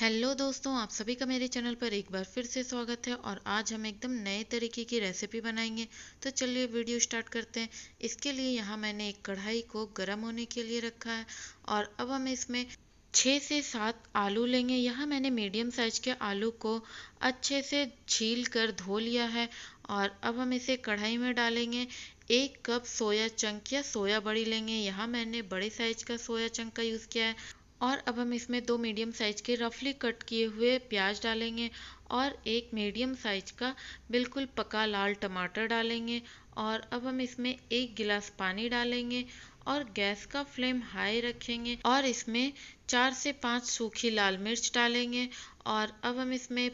hello दोस्तों आप सभी का मेरे चैनल पर एक बार फिर से स्वागत है और आज हम एकदम नए तरीके की रेसिपी बनाएंगे तो चलिए वीडियो स्टार्ट करते हैं इसके लिए यहाँ मैंने एक कढ़ाई को गर्म होने के लिए रखा है और अब हम इसमें छः से सात आलू लेंगे यहाँ मैंने मीडियम साइज़ के आलू को अच्छे से छील कर धो लिया है और अब हम इसे कढ़ाई में डालेंगे एक कप सोया चंक या सोया बड़ी लेंगे यहाँ मैंने बड़े साइज का सोया चंक का यूज़ किया है और अब हम इसमें दो मीडियम साइज के रफली कट किए हुए प्याज डालेंगे और एक मीडियम साइज का बिल्कुल पका लाल टमाटर डालेंगे और अब हम इसमें एक गिलास पानी डालेंगे और गैस का फ्लेम हाई रखेंगे और इसमें चार से पाँच सूखी लाल मिर्च डालेंगे और अब हम इसमें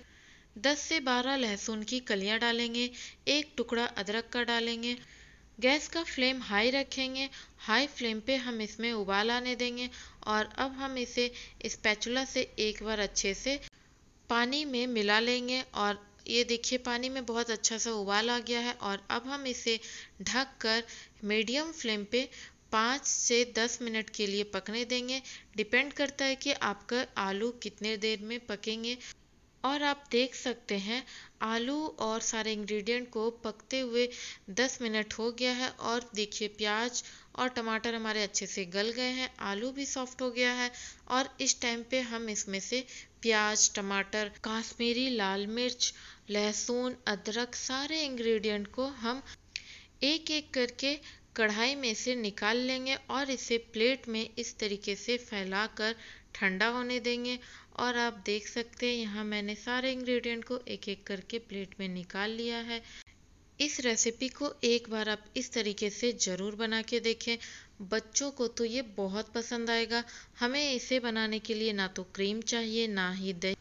दस से बारह लहसुन की कलियाँ डालेंगे एक टुकड़ा अदरक का डालेंगे गैस का फ्लेम हाई रखेंगे हाई फ्लेम पे हम इसमें उबाल आने देंगे और अब हम इसे स्पैचुला से एक बार अच्छे से पानी में मिला लेंगे और ये देखिए पानी में बहुत अच्छा सा उबाल आ गया है और अब हम इसे ढक कर मीडियम फ्लेम पे पाँच से दस मिनट के लिए पकने देंगे डिपेंड करता है कि आपका आलू कितने देर में पकेंगे और आप देख सकते हैं आलू और सारे इंग्रेडिएंट को पकते हुए 10 मिनट हो गया है और देखिए प्याज और टमाटर हमारे अच्छे से गल गए हैं आलू भी सॉफ्ट हो गया है और इस टाइम पे हम इसमें से प्याज टमाटर काश्मीरी लाल मिर्च लहसुन अदरक सारे इंग्रेडिएंट को हम एक एक करके कढ़ाई में से निकाल लेंगे और इसे प्लेट में इस तरीके से फैला ठंडा होने देंगे और आप देख सकते हैं यहाँ मैंने सारे इंग्रेडिएंट को एक एक करके प्लेट में निकाल लिया है इस रेसिपी को एक बार आप इस तरीके से ज़रूर बना के देखें बच्चों को तो ये बहुत पसंद आएगा हमें इसे बनाने के लिए ना तो क्रीम चाहिए ना ही दही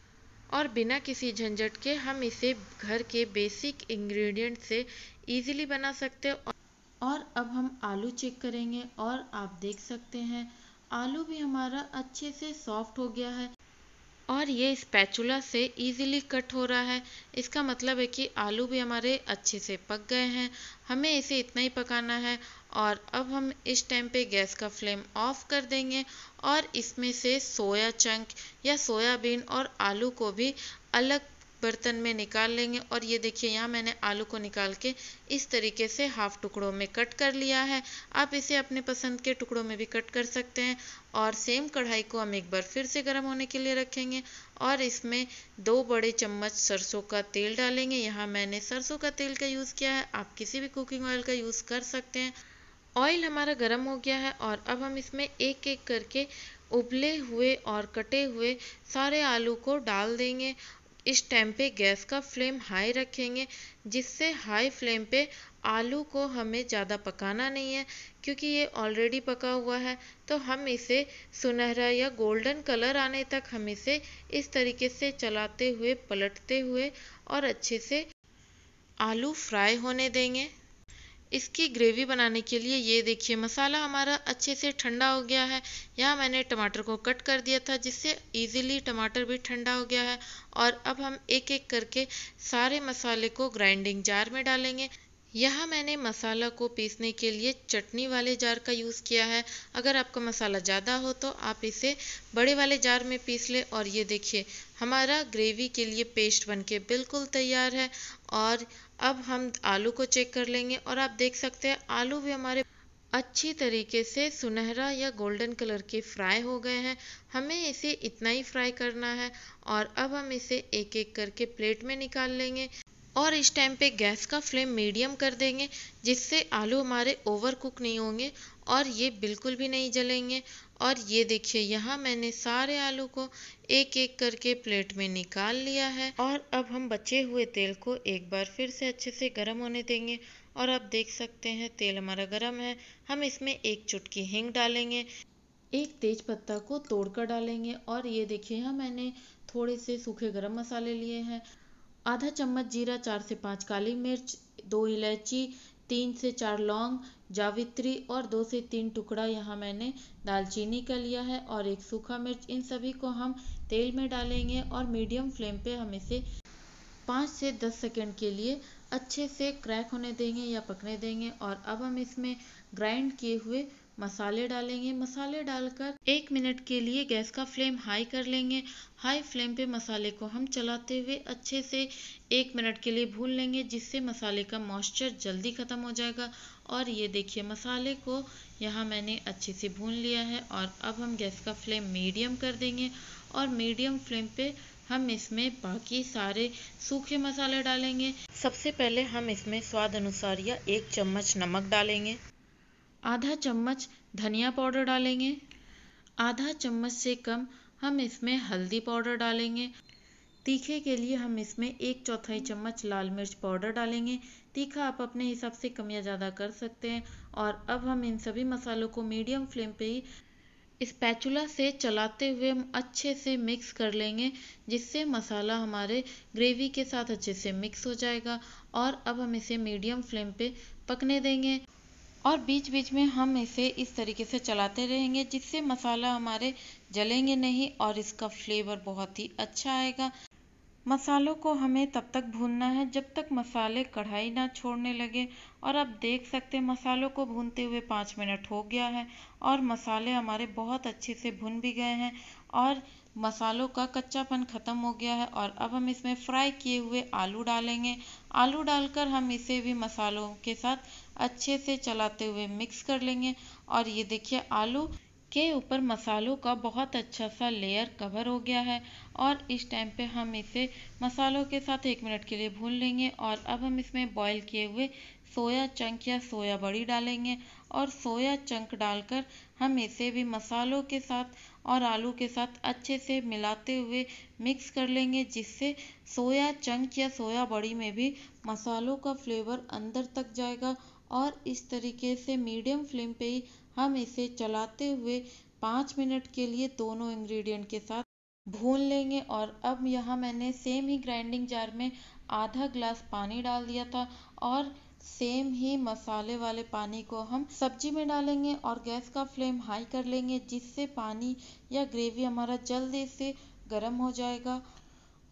और बिना किसी झंझट के हम इसे घर के बेसिक इंग्रेडिएंट से इजीली बना सकते हैं और अब हम आलू चेक करेंगे और आप देख सकते हैं आलू भी हमारा अच्छे से सॉफ्ट हो गया है और ये स्पैचुला से इजीली कट हो रहा है इसका मतलब है कि आलू भी हमारे अच्छे से पक गए हैं हमें इसे इतना ही पकाना है और अब हम इस टाइम पे गैस का फ्लेम ऑफ कर देंगे और इसमें से सोया चंक या सोयाबीन और आलू को भी अलग बर्तन में निकाल लेंगे और ये देखिए यहाँ मैंने आलू को निकाल के इस तरीके से हाफ टुकड़ों में कट कर लिया है आप इसे अपने पसंद के टुकड़ों में भी कट कर सकते हैं और सेम कढ़ाई को हम एक बार फिर से गर्म होने के लिए रखेंगे और इसमें दो बड़े चम्मच सरसों का तेल डालेंगे यहाँ मैंने सरसों का तेल का यूज़ किया है आप किसी भी कुकिंग ऑयल का यूज़ कर सकते हैं ऑयल हमारा गर्म हो गया है और अब हम इसमें एक एक करके उबले हुए और कटे हुए सारे आलू को डाल देंगे इस टाइम पे गैस का फ्लेम हाई रखेंगे जिससे हाई फ्लेम पे आलू को हमें ज़्यादा पकाना नहीं है क्योंकि ये ऑलरेडी पका हुआ है तो हम इसे सुनहरा या गोल्डन कलर आने तक हम इसे इस तरीके से चलाते हुए पलटते हुए और अच्छे से आलू फ्राई होने देंगे इसकी ग्रेवी बनाने के लिए ये देखिए मसाला हमारा अच्छे से ठंडा हो गया है यहाँ मैंने टमाटर को कट कर दिया था जिससे इजीली टमाटर भी ठंडा हो गया है और अब हम एक एक करके सारे मसाले को ग्राइंडिंग जार में डालेंगे यहाँ मैंने मसाला को पीसने के लिए चटनी वाले जार का यूज़ किया है अगर आपका मसाला ज़्यादा हो तो आप इसे बड़े वाले जार में पीस लें और ये देखिए हमारा ग्रेवी के लिए पेस्ट बनके बिल्कुल तैयार है और अब हम आलू को चेक कर लेंगे और आप देख सकते हैं आलू भी हमारे अच्छी तरीके से सुनहरा या गोल्डन कलर के फ्राई हो गए हैं हमें इसे इतना ही फ्राई करना है और अब हम इसे एक एक करके प्लेट में निकाल लेंगे और इस टाइम पे गैस का फ्लेम मीडियम कर देंगे जिससे आलू हमारे ओवर कुक नहीं होंगे और ये बिल्कुल भी नहीं जलेंगे और ये देखिए यहाँ मैंने सारे आलू को एक एक करके प्लेट में निकाल लिया है और अब हम बचे हुए तेल को एक बार फिर से अच्छे से गर्म होने देंगे और आप देख सकते हैं तेल हमारा गर्म है हम इसमें एक चुटकी हिंग डालेंगे एक तेज पत्ता को तोड़कर डालेंगे और ये देखिए यहाँ मैंने थोड़े से सूखे गरम मसाले लिए हैं आधा चम्मच जीरा चार से पाँच काली मिर्च दो इलायची तीन से चार लौंग जावित्री और दो से तीन टुकड़ा यहाँ मैंने दालचीनी का लिया है और एक सूखा मिर्च इन सभी को हम तेल में डालेंगे और मीडियम फ्लेम पे हम इसे पाँच से दस सेकेंड के लिए अच्छे से क्रैक होने देंगे या पकने देंगे और अब हम इसमें ग्राइंड किए हुए मसाले डालेंगे मसाले डालकर एक मिनट के लिए गैस का फ्लेम हाई कर लेंगे हाई फ्लेम पे मसाले को हम चलाते हुए अच्छे से एक मिनट के लिए भून लेंगे जिससे मसाले का मॉइस्चर जल्दी ख़त्म हो जाएगा और ये देखिए मसाले को यहाँ मैंने अच्छे से भून लिया है और अब हम गैस का फ्लेम मीडियम कर देंगे और मीडियम फ्लेम पे हम इसमें बाकी सारे सूखे मसाले डालेंगे सबसे पहले हम इसमें स्वाद अनुसार या एक चम्मच नमक डालेंगे आधा चम्मच धनिया पाउडर डालेंगे आधा चम्मच से कम हम इसमें हल्दी पाउडर डालेंगे तीखे के लिए हम इसमें एक चौथाई चम्मच लाल मिर्च पाउडर डालेंगे तीखा आप अपने हिसाब से कम या ज़्यादा कर सकते हैं और अब हम इन सभी मसालों को मीडियम फ्लेम पे ही इस पैचुला से चलाते हुए हम अच्छे से मिक्स कर लेंगे जिससे मसाला हमारे ग्रेवी के साथ अच्छे से मिक्स हो जाएगा और अब हम इसे मीडियम फ्लेम पे पकने देंगे और बीच बीच में हम इसे इस तरीके से चलाते रहेंगे जिससे मसाला हमारे जलेंगे नहीं और इसका फ्लेवर बहुत ही अच्छा आएगा मसालों को हमें तब तक भूनना है जब तक मसाले कढ़ाई ना छोड़ने लगे और आप देख सकते हैं मसालों को भूनते हुए पाँच मिनट हो गया है और मसाले हमारे बहुत अच्छे से भुन भी गए हैं और मसालों का कच्चापन ख़त्म हो गया है और अब हम इसमें फ्राई किए हुए आलू डालेंगे आलू डालकर हम इसे भी मसालों के साथ अच्छे से चलाते हुए मिक्स कर लेंगे और ये देखिए आलू के ऊपर मसालों का बहुत अच्छा सा लेयर कवर हो गया है और इस टाइम पे हम इसे मसालों के साथ एक मिनट के लिए भून लेंगे और अब हम इसमें बॉईल किए हुए सोया चंक या सोया बड़ी डालेंगे और सोया चंक डालकर हम इसे भी मसालों के साथ और आलू के साथ अच्छे से मिलाते हुए मिक्स कर लेंगे जिससे सोया चंक या सोया बड़ी में भी मसालों का फ्लेवर अंदर तक जाएगा और इस तरीके से मीडियम फ्लेम पे ही हम इसे चलाते हुए पाँच मिनट के लिए दोनों इंग्रेडिएंट के साथ भून लेंगे और अब यहाँ मैंने सेम ही ग्राइंडिंग जार में आधा ग्लास पानी डाल दिया था और सेम ही मसाले वाले पानी को हम सब्जी में डालेंगे और गैस का फ्लेम हाई कर लेंगे जिससे पानी या ग्रेवी हमारा जल्दी से गर्म हो जाएगा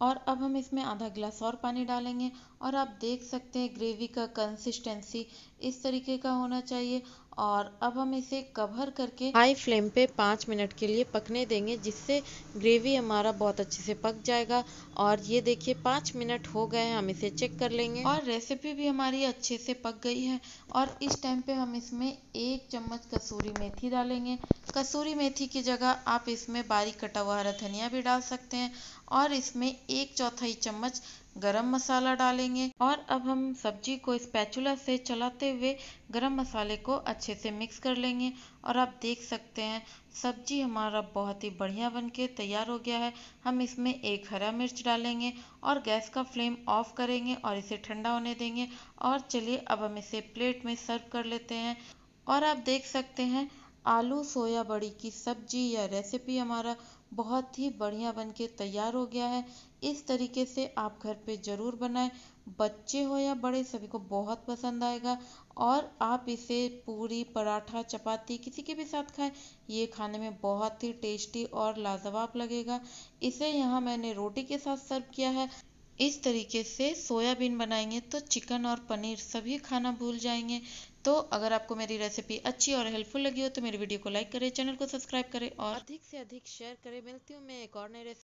और अब हम इसमें आधा गिलास और पानी डालेंगे और आप देख सकते हैं ग्रेवी का कंसिस्टेंसी इस तरीके का होना चाहिए और अब हम इसे कवर करके हाई फ्लेम पे पाँच मिनट के लिए पकने देंगे जिससे ग्रेवी हमारा बहुत अच्छे से पक जाएगा और ये देखिए पाँच मिनट हो गए हम इसे चेक कर लेंगे और रेसिपी भी हमारी अच्छे से पक गई है और इस टाइम पे हम इसमें एक चम्मच कसूरी मेथी डालेंगे कसूरी मेथी की जगह आप इसमें बारीक कटा हुआ हरा धनिया भी डाल सकते हैं और इसमें एक चौथाई चम्मच गरम मसाला डालेंगे और अब हम सब्जी को स्पैचुला से चलाते हुए गरम मसाले को अच्छे से मिक्स कर लेंगे और आप देख सकते हैं सब्जी हमारा बहुत ही बढ़िया बनके तैयार हो गया है हम इसमें एक हरा मिर्च डालेंगे और गैस का फ्लेम ऑफ करेंगे और इसे ठंडा होने देंगे और चलिए अब हम इसे प्लेट में सर्व कर लेते हैं और आप देख सकते हैं आलू सोया बड़ी की सब्जी या रेसिपी हमारा बहुत ही बढ़िया बनके तैयार हो गया है इस तरीके से आप घर पे ज़रूर बनाएं बच्चे हो या बड़े सभी को बहुत पसंद आएगा और आप इसे पूरी पराठा चपाती किसी के भी साथ खाएं ये खाने में बहुत ही टेस्टी और लाजवाब लगेगा इसे यहाँ मैंने रोटी के साथ सर्व किया है इस तरीके से सोयाबीन बनाएंगे तो चिकन और पनीर सभी खाना भूल जाएंगे तो अगर आपको मेरी रेसिपी अच्छी और हेल्पफुल लगी हो तो मेरी वीडियो को लाइक करें चैनल को सब्सक्राइब करें और अधिक से अधिक शेयर करें मिलती हूँ मैं एक और नई रेसिपी